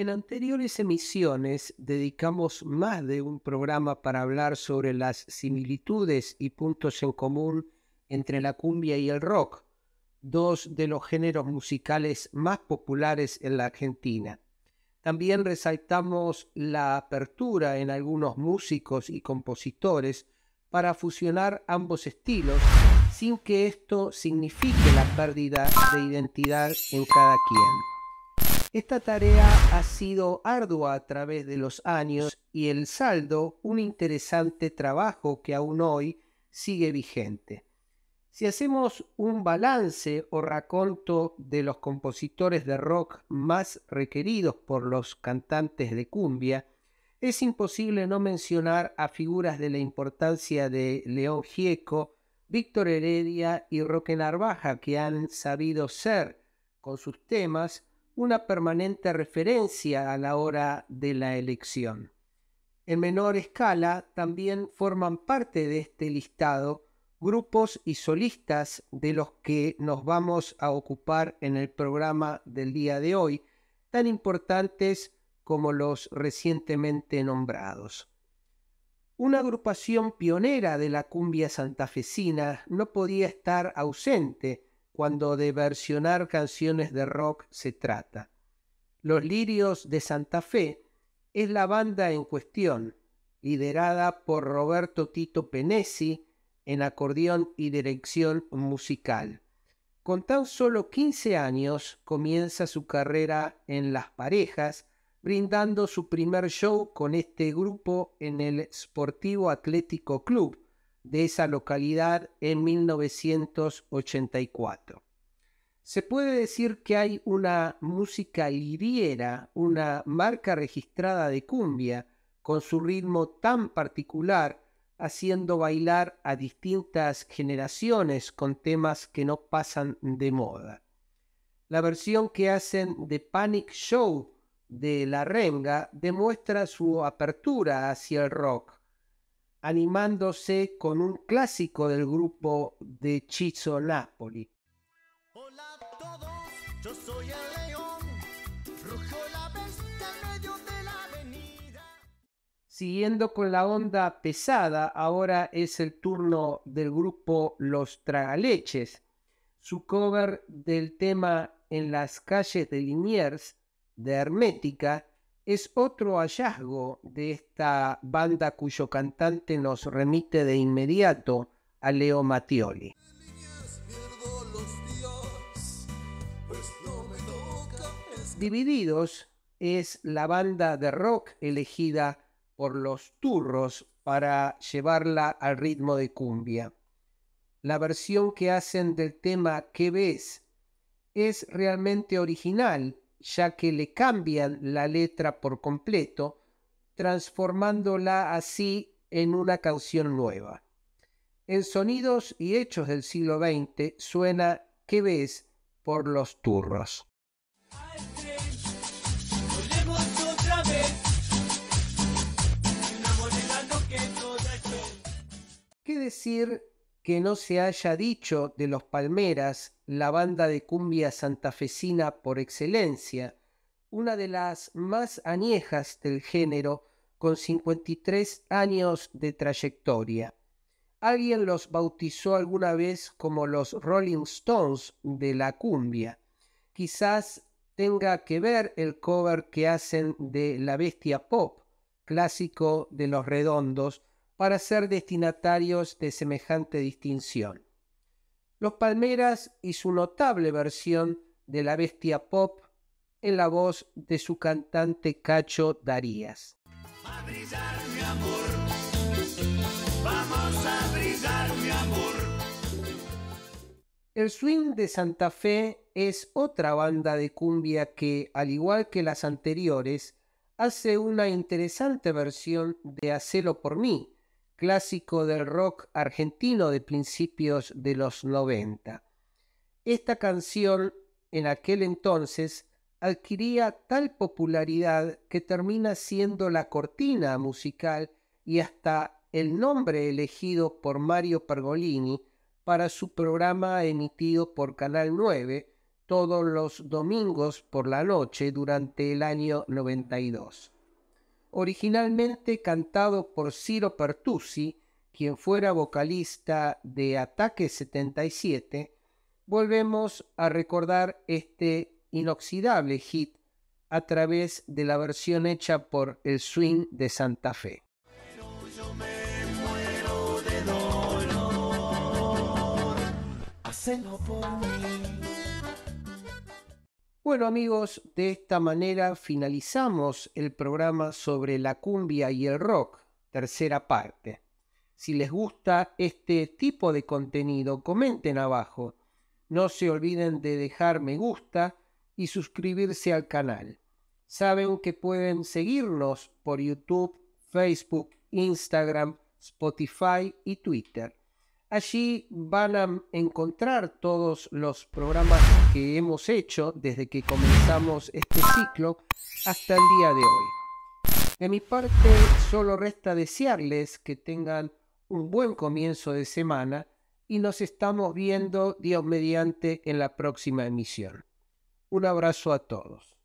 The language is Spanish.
En anteriores emisiones dedicamos más de un programa para hablar sobre las similitudes y puntos en común entre la cumbia y el rock, dos de los géneros musicales más populares en la Argentina. También resaltamos la apertura en algunos músicos y compositores para fusionar ambos estilos sin que esto signifique la pérdida de identidad en cada quien. Esta tarea ha sido ardua a través de los años y el saldo un interesante trabajo que aún hoy sigue vigente. Si hacemos un balance o raconto de los compositores de rock más requeridos por los cantantes de cumbia, es imposible no mencionar a figuras de la importancia de León Gieco, Víctor Heredia y Roque Narvaja, que han sabido ser, con sus temas, una permanente referencia a la hora de la elección. En menor escala también forman parte de este listado grupos y solistas de los que nos vamos a ocupar en el programa del día de hoy, tan importantes como los recientemente nombrados. Una agrupación pionera de la cumbia santafesina no podía estar ausente cuando de versionar canciones de rock se trata. Los Lirios de Santa Fe es la banda en cuestión, liderada por Roberto Tito Penesi en acordeón y dirección musical. Con tan solo 15 años comienza su carrera en las parejas, brindando su primer show con este grupo en el Sportivo Atlético Club, de esa localidad en 1984. Se puede decir que hay una música liriera, una marca registrada de cumbia, con su ritmo tan particular, haciendo bailar a distintas generaciones con temas que no pasan de moda. La versión que hacen de Panic Show de La Renga demuestra su apertura hacia el rock, animándose con un clásico del grupo de Chizo Napoli. Siguiendo con la onda pesada, ahora es el turno del grupo Los Tragaleches. Su cover del tema En las calles de Liniers de Hermética es otro hallazgo de esta banda cuyo cantante nos remite de inmediato a Leo Mattioli. Divididos es la banda de rock elegida por los turros para llevarla al ritmo de cumbia. La versión que hacen del tema ¿Qué ves? es realmente original ya que le cambian la letra por completo, transformándola así en una canción nueva. En sonidos y hechos del siglo XX suena ¿Qué ves? por los turros. ¿Qué decir que no se haya dicho de los Palmeras, la banda de cumbia santafesina por excelencia, una de las más añejas del género, con 53 años de trayectoria. Alguien los bautizó alguna vez como los Rolling Stones de la cumbia. Quizás tenga que ver el cover que hacen de La Bestia Pop, clásico de los redondos, para ser destinatarios de semejante distinción. Los Palmeras y su notable versión de la bestia pop en la voz de su cantante Cacho Darías. Vamos a amor. El swing de Santa Fe es otra banda de cumbia que, al igual que las anteriores, hace una interesante versión de Hacelo por mí, clásico del rock argentino de principios de los 90. Esta canción en aquel entonces adquiría tal popularidad que termina siendo la cortina musical y hasta el nombre elegido por Mario Pergolini para su programa emitido por Canal 9 todos los domingos por la noche durante el año 92 originalmente cantado por Ciro Pertusi, quien fuera vocalista de Ataque 77, volvemos a recordar este inoxidable hit a través de la versión hecha por el Swing de Santa Fe. Bueno amigos, de esta manera finalizamos el programa sobre la cumbia y el rock, tercera parte. Si les gusta este tipo de contenido, comenten abajo. No se olviden de dejar me gusta y suscribirse al canal. Saben que pueden seguirnos por YouTube, Facebook, Instagram, Spotify y Twitter. Allí van a encontrar todos los programas que hemos hecho desde que comenzamos este ciclo hasta el día de hoy. De mi parte, solo resta desearles que tengan un buen comienzo de semana y nos estamos viendo, Dios mediante, en la próxima emisión. Un abrazo a todos.